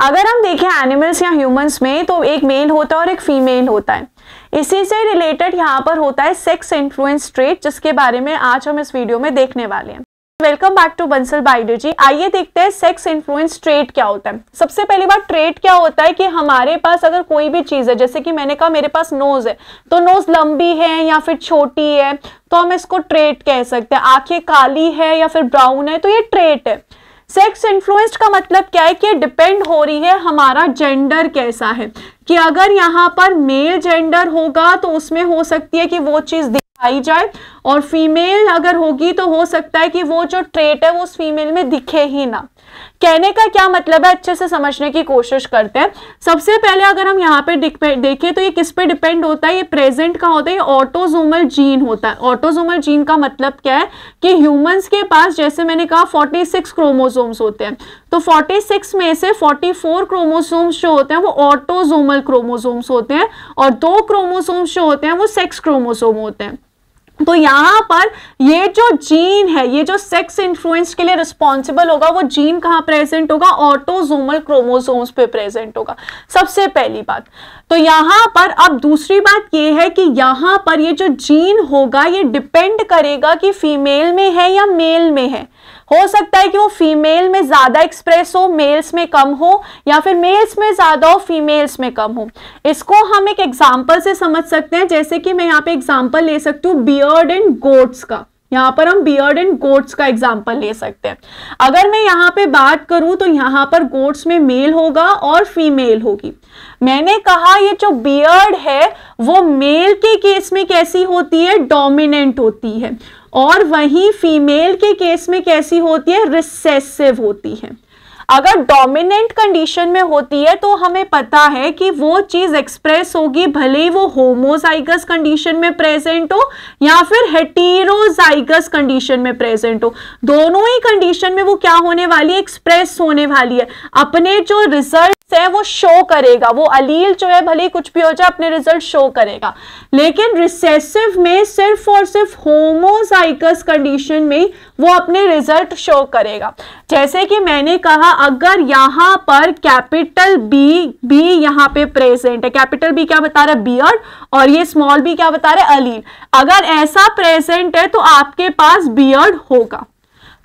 अगर हम देखें एनिमल्स या ह्यूमंस में तो एक मेल होता है और एक फीमेल होता है इसी से रिलेटेड यहाँ पर होता है सेक्स इन्फ्लुएंस ट्रेट जिसके बारे में आज हम इस वीडियो में देखने वाले हैं welcome back to Bansal biology आइए देखते हैं सेक्स इन्फ्लुएंस ट्रेट क्या होता है सबसे पहली बात ट्रेट क्या होता है कि हमारे पास अगर कोई भी चीज़ है जैसे कि मैंने कहा मेरे पास नोज है तो नोज लंबी है या फिर छोटी है तो हम इसको ट्रेट कह सकते हैं आंखें काली है या फिर ब्राउन है तो ये ट्रेट है सेक्स इन्फ्लुएंस्ड का मतलब क्या है कि डिपेंड हो रही है हमारा जेंडर कैसा है कि अगर यहाँ पर मेल जेंडर होगा तो उसमें हो सकती है कि वो चीज़ पाई जाए और फीमेल अगर होगी तो हो सकता है कि वो जो ट्रेट है वो उस फीमेल में दिखे ही ना कहने का क्या मतलब है अच्छे से समझने की कोशिश करते हैं सबसे पहले अगर हम यहाँ पे देखें तो ये किस पे डिपेंड होता है ये प्रेजेंट का होता है ये ऑटोजोमल जीन होता है ऑटोजोमल जीन का मतलब क्या है कि ह्यूमंस के पास जैसे मैंने कहा 46 क्रोमोसोम्स होते हैं तो 46 में से 44 क्रोमोसोम्स जो होते हैं वो ऑटोजोमल क्रोमोजोम्स होते हैं और दो क्रोमोसोम्स जो होते हैं वो सेक्स क्रोमोसोम होते हैं तो यहां पर ये जो जीन है ये जो सेक्स इन्फ्लुएंस के लिए रिस्पॉन्सिबल होगा वो जीन कहाँ प्रेजेंट होगा ऑटोजोमल क्रोमोसोम्स पे प्रेजेंट होगा सबसे पहली बात तो यहां पर अब दूसरी बात ये है कि यहां पर ये जो जीन होगा ये डिपेंड करेगा कि फीमेल में है या मेल में है हो सकता है कि वो फीमेल में ज़्यादा एक्सप्रेस हो मेल्स में कम हो या फिर मेल्स में ज़्यादा हो फीमेल्स में कम हो इसको हम एक एग्जाम्पल से समझ सकते हैं जैसे कि मैं यहाँ पे एग्जाम्पल ले सकती हूँ बियर्ड एंड गोट्स का यहाँ पर हम बियर्ड एंड गोट्स का एग्जाम्पल ले सकते हैं अगर मैं यहाँ पे बात करूं तो यहाँ पर गोट्स में मेल होगा और फीमेल होगी मैंने कहा ये जो बियर्ड है वो मेल के केस में कैसी होती है डोमिनेंट होती है और वहीं फीमेल के केस में कैसी होती है रिसेसिव होती है अगर डोमिनेंट कंडीशन में होती है तो हमें पता है कि वो चीज एक्सप्रेस होगी भले ही वो होमोजाइगस कंडीशन में प्रेजेंट हो या फिर हेटीरोजाइगस कंडीशन में प्रेजेंट हो दोनों ही कंडीशन में वो क्या होने वाली है एक्सप्रेस होने वाली है अपने जो रिजल्ट है वो शो करेगा वो अलील जो है भले कुछ भी हो जाए अपने रिजल्ट शो करेगा लेकिन रिसेसिव में सिर्फ और सिर्फ होमोजाइकस कंडीशन में वो अपने रिजल्ट शो करेगा जैसे कि मैंने कहा अगर यहां पर कैपिटल बी बी यहां पे प्रेजेंट है कैपिटल बी क्या बता रहा है बियर्ड और ये स्मॉल बी क्या बता रहा है अलील अगर ऐसा प्रेजेंट है तो आपके पास बियर्ड होगा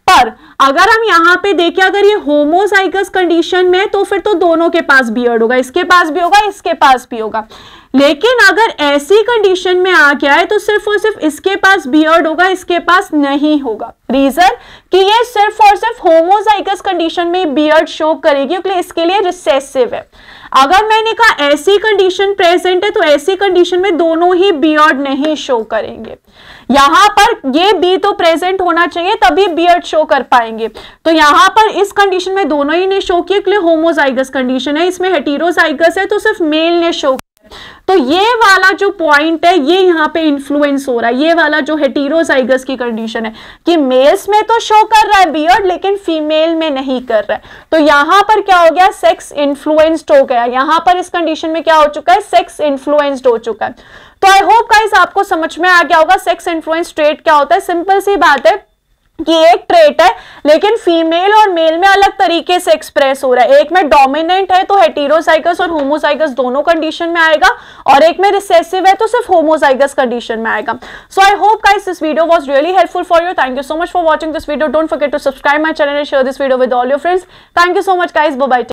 पर अगर हम यहां पे देखें अगर ये होमोसाइकस कंडीशन में तो फिर तो दोनों के पास बियर्ड होगा इसके पास भी होगा इसके पास भी होगा लेकिन अगर ऐसी कंडीशन में आ गया है तो सिर्फ और सिर्फ इसके पास बियर्ड होगा इसके पास नहीं होगा रीजन कि ये सिर्फ और सिर्फ होमोजाइगस कंडीशन में बियर्ड शो करेगी क्योंकि इसके लिए रिसेसिव है अगर मैंने कहा ऐसी कंडीशन प्रेजेंट है तो ऐसी कंडीशन में दोनों ही बियर्ड नहीं शो करेंगे यहाँ पर ये बी तो प्रेजेंट होना चाहिए तभी बियर्ड शो कर पाएंगे तो यहाँ पर इस कंडीशन में दोनों ही ने शो किया होमोजाइगस कंडीशन है इसमें हेटीरोजाइगस है तो सिर्फ मेल ने शो तो ये वाला जो पॉइंट है ये यहां पे इन्फ्लुएंस हो रहा है ये वाला जो हेटीरोजाइगस की कंडीशन है कि मेल्स में तो शो कर रहा है बियर्ड लेकिन फीमेल में नहीं कर रहा है तो यहां पर क्या हो गया सेक्स इन्फ्लुएंस्ड हो गया यहां पर इस कंडीशन में क्या हो चुका है सेक्स इन्फ्लुएंस्ड हो चुका है तो आई होप गाइस आपको समझ में आ गया होगा सेक्स इन्फ्लुएंस ट्रेट क्या होता है सिंपल सी बात है कि एक ट्रेट है लेकिन फीमेल और मेल में अलग तरीके से एक्सप्रेस हो रहा है एक में डोमिनेंट है तो हेटीरोसाइगस और होमोसाइगस दोनों कंडीशन में आएगा और एक में रिसेसिव है तो सिर्फ होमोसाइगस कंडीशन में आएगा so I hope guys this video was really helpful for you thank you so much for watching this video don't forget to subscribe my channel and share this video with all your friends thank you so much guys bye